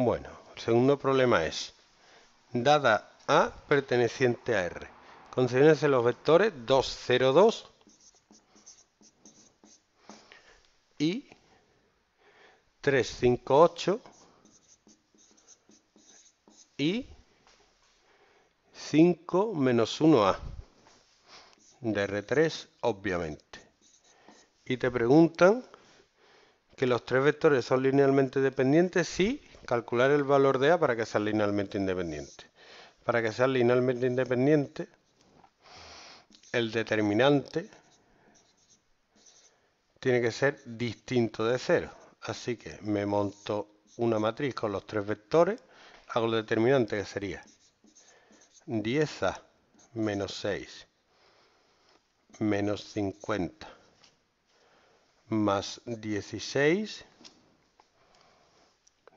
Bueno, el segundo problema es, dada A perteneciente a R, de los vectores 2, 0, 2 y 3, 5, 8 y 5 menos 1A de R3, obviamente. Y te preguntan que los tres vectores son linealmente dependientes Sí calcular el valor de A para que sea linealmente independiente. Para que sea linealmente independiente, el determinante tiene que ser distinto de 0. Así que me monto una matriz con los tres vectores, hago el determinante que sería 10A menos 6 menos 50 más 16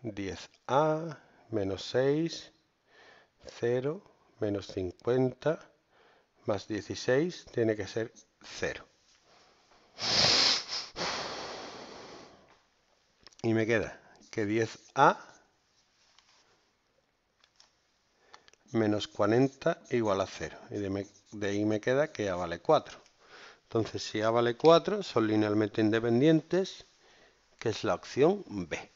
10a menos 6, 0, menos 50, más 16 tiene que ser 0. Y me queda que 10a menos 40 igual a 0. Y de, ahí me queda que a vale 4. Entonces si a vale 4 son linealmente independientes, que es la opción B.